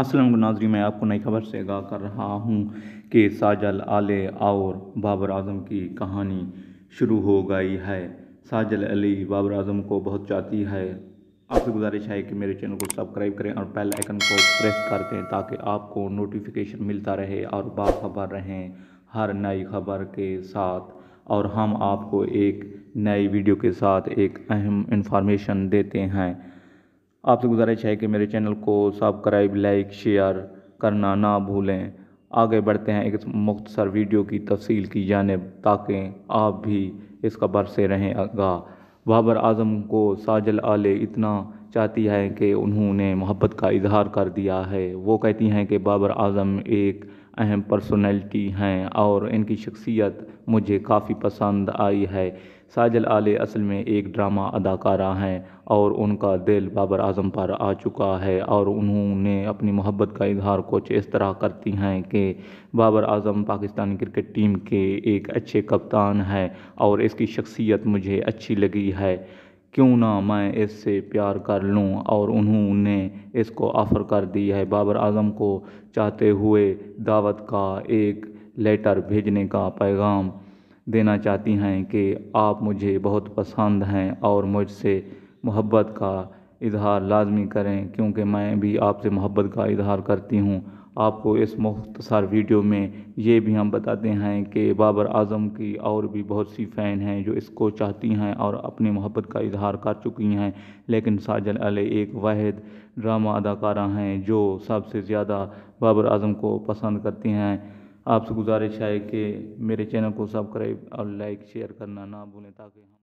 असलम नाजरी मैं आपको नई खबर से आगाह कर रहा हूँ कि साजल आले और बाबर आजम की कहानी शुरू हो गई है साजल अली बाबर आजम को बहुत चाहती है आपसे गुजारिश है कि मेरे चैनल को सब्सक्राइब करें और बेल आइकन को प्रेस कर दें ताकि आपको नोटिफिकेशन मिलता रहे और बाखबर रहें हर नई खबर के साथ और हम आपको एक नई वीडियो के साथ एक अहम इन्फॉर्मेशन देते हैं आपसे गुजारिश है कि मेरे चैनल को सब्सक्राइब लाइक शेयर करना ना भूलें आगे बढ़ते हैं एक मुख्तसर वीडियो की तफसील की जानब ताकि आप भी इस खबर से रहें आगा बाबर आजम को साजल आले इतना चाहती है कि उन्होंने मोहब्बत का इजहार कर दिया है वो कहती हैं कि बाबर आजम एक अहम पर्सनैलिटी हैं और इनकी शख्सियत मुझे काफ़ी पसंद आई है साजल आले असल में एक ड्रामा अदाकारा हैं और उनका दिल बाबर आजम पर आ चुका है और उन्होंने अपनी मोहब्बत का इजहार कुछ इस तरह करती हैं कि बाबर आजम पाकिस्तानी क्रिकेट टीम के एक अच्छे कप्तान हैं और इसकी शख्सियत मुझे अच्छी लगी है क्यों ना मैं इससे प्यार कर लूं और उन्होंने इसको ऑफ़र कर दी है बाबर आजम को चाहते हुए दावत का एक लेटर भेजने का पैगाम देना चाहती हैं कि आप मुझे बहुत पसंद हैं और मुझसे मोहब्बत का इज़हार लाजमी करें क्योंकि मैं भी आपसे मोहब्बत का इज़हार करती हूँ आपको इस मुख्तसर वीडियो में ये भी हम बताते हैं कि बाबर आजम की और भी बहुत सी फ़ैन हैं जो इसको चाहती हैं और अपनी मोहब्बत का इजहार कर चुकी हैं लेकिन साजल अली एक वाद ड्रामा अदाकारा हैं जो सबसे ज़्यादा बाबर आजम को पसंद करती हैं आपसे गुजारिश है कि मेरे चैनल को सब्सक्राइब और लाइक शेयर करना ना भूलें ताकि हम